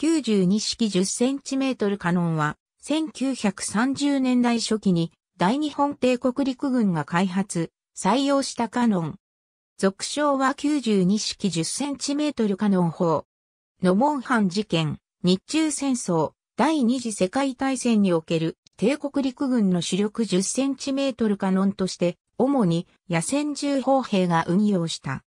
92式 10cm カノンは、1930年代初期に大日本帝国陸軍が開発、採用したカノン。俗称は92式 10cm カノン砲。ノモンハン事件、日中戦争、第二次世界大戦における帝国陸軍の主力 10cm カノンとして、主に野戦銃砲兵が運用した。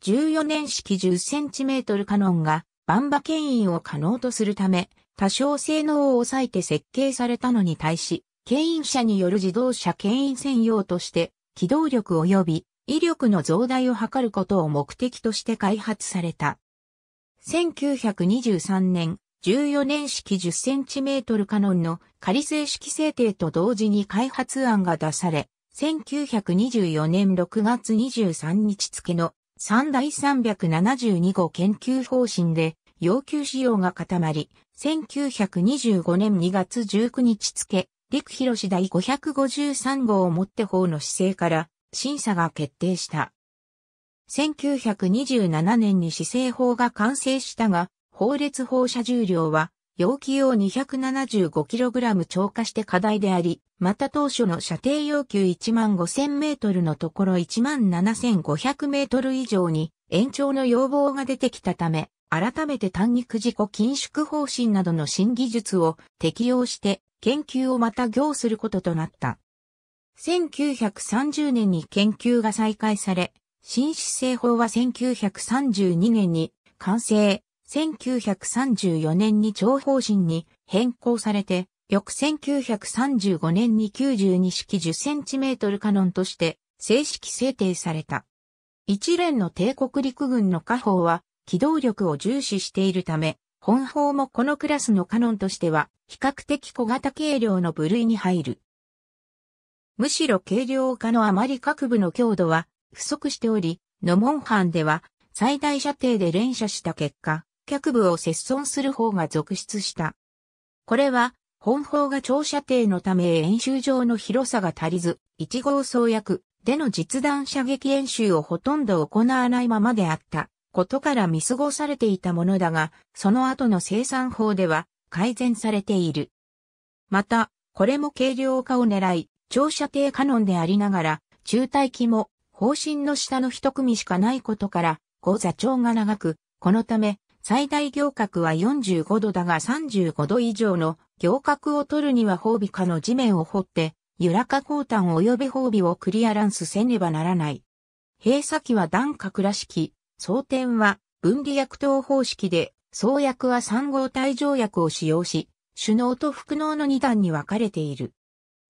14年式 10cm カノンがバンバ牽引を可能とするため、多少性能を抑えて設計されたのに対し、牽引車による自動車牽引専用として、機動力及び威力の増大を図ることを目的として開発された。1923年、14年式 10cm カノンの仮正式制定と同時に開発案が出され、1924年6月23日付の三大372号研究方針で要求仕様が固まり、1925年2月19日付、陸広第553号をもって法の姿勢から審査が決定した。1927年に施政法が完成したが、法列放射重量は、容器を 275kg 超過して課題であり、また当初の射程要求1万5000メートルのところ1万7500メートル以上に延長の要望が出てきたため、改めて単肉自己禁縮方針などの新技術を適用して研究をまた行することとなった。1930年に研究が再開され、新姿勢法は1932年に完成、1934年に超方針に変更されて、翌1935年に92式10センチメートルカノンとして正式制定された。一連の帝国陸軍の家法は機動力を重視しているため、本砲もこのクラスのカノンとしては比較的小型軽量の部類に入る。むしろ軽量化のあまり各部の強度は不足しており、ノモンハンでは最大射程で連射した結果、脚部を切損する方が続出した。これは、本砲が長射程のため演習場の広さが足りず、1号創薬での実弾射撃演習をほとんど行わないままであった。ことから見過ごされていたものだが、その後の生産法では改善されている。また、これも軽量化を狙い、長射程カノンでありながら、中退機も方針の下の一組しかないことから、後座長が長く、このため、最大行角は45度だが35度以上の行角を取るには褒美下の地面を掘って、揺らか高端及び褒美をクリアランスせねばならない。閉鎖機は段角らしき装填は分離薬等方式で、装薬は3号体条約を使用し、首脳と副脳の2段に分かれている。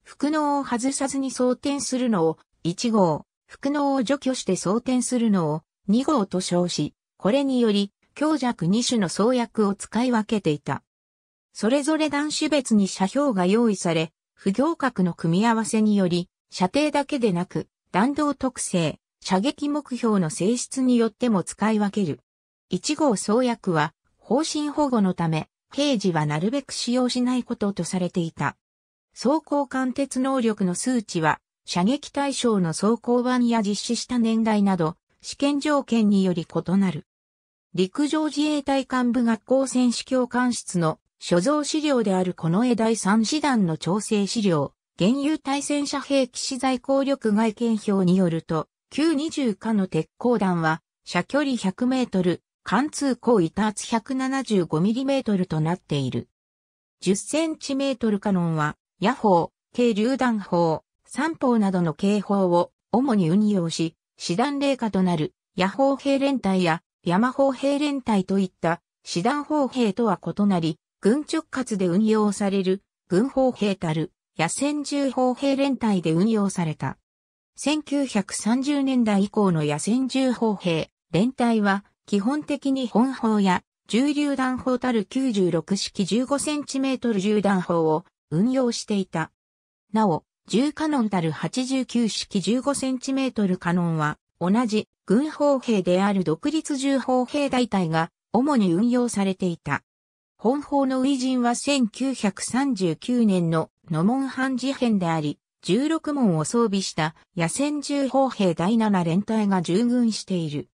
副脳を外さずに装填するのを1号、副脳を除去して装填するのを2号と称し、これにより強弱2種の装薬を使い分けていた。それぞれ段種別に射標が用意され、不行角の組み合わせにより、射程だけでなく、弾道特性、射撃目標の性質によっても使い分ける。1号創薬は、方針保護のため、平時はなるべく使用しないこととされていた。走行貫徹能力の数値は、射撃対象の走行版や実施した年代など、試験条件により異なる。陸上自衛隊幹部学校選手教官室の所蔵資料であるこの絵第3師団の調整資料、原油対戦車兵器資材効力外見表によると、Q20 課の鉄鋼弾は、射距離100メートル、貫通高板圧1 7 5トルとなっている。10センチメートルカノンは、野砲、軽榴弾砲、三砲などの警報を主に運用し、師団霊下となる野砲兵連隊や山砲兵連隊といった師団砲兵とは異なり、軍直轄で運用される軍砲兵たる野戦銃砲兵連隊で運用された。1930年代以降の野戦銃砲兵、連隊は、基本的に本砲や、重榴弾砲たる96式 15cm 銃弾砲を運用していた。なお、重カノンたる89式 15cm カノンは、同じ軍砲兵である独立重砲兵大隊が主に運用されていた。本砲の初陣は1939年の野門藩事変であり、16門を装備した野戦銃砲兵第7連隊が従軍している。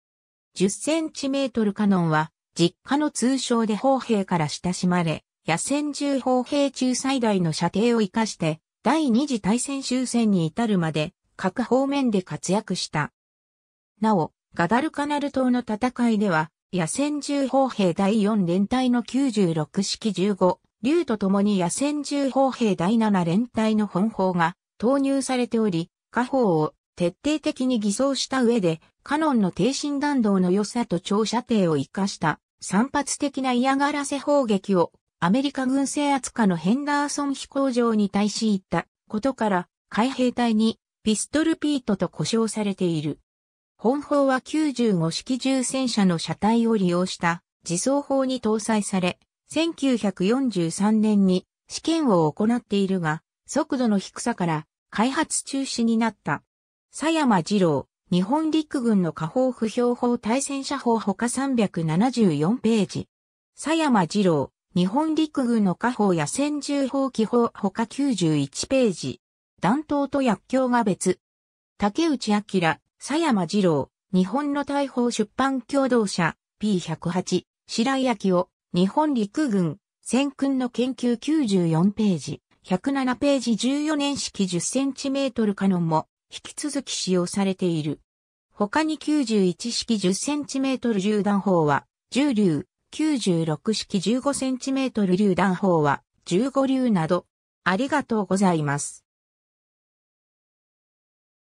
10センチメートルカノンは、実家の通称で砲兵から親しまれ、野戦銃砲兵中最大の射程を活かして、第二次大戦終戦に至るまで、各方面で活躍した。なお、ガダルカナル島の戦いでは、野戦銃砲兵第4連隊の96式15、竜と共に野戦銃砲兵第7連隊の本砲が投入されており、火砲を徹底的に偽装した上で、カノンの低身弾道の良さと長射程を活かした散発的な嫌がらせ砲撃をアメリカ軍制圧下のヘンダーソン飛行場に対し行ったことから海兵隊にピストルピートと呼称されている。本砲は95式重戦車の車体を利用した自走砲に搭載され、1943年に試験を行っているが、速度の低さから開発中止になった。佐山二郎、日本陸軍の下方不評法対戦車法他374ページ。佐山二郎、日本陸軍の下方や戦銃法規法他91ページ。弾頭と薬莢が別。竹内明、佐山二郎、日本の大砲出版共同社 P108、白井明夫、日本陸軍、戦訓の研究94ページ。107ページ14年式10センチメートルカノンも引き続き使用されている。他に91式10センチメートル銃弾砲は10流、96式15センチメートル榴弾砲は15流など、ありがとうございます。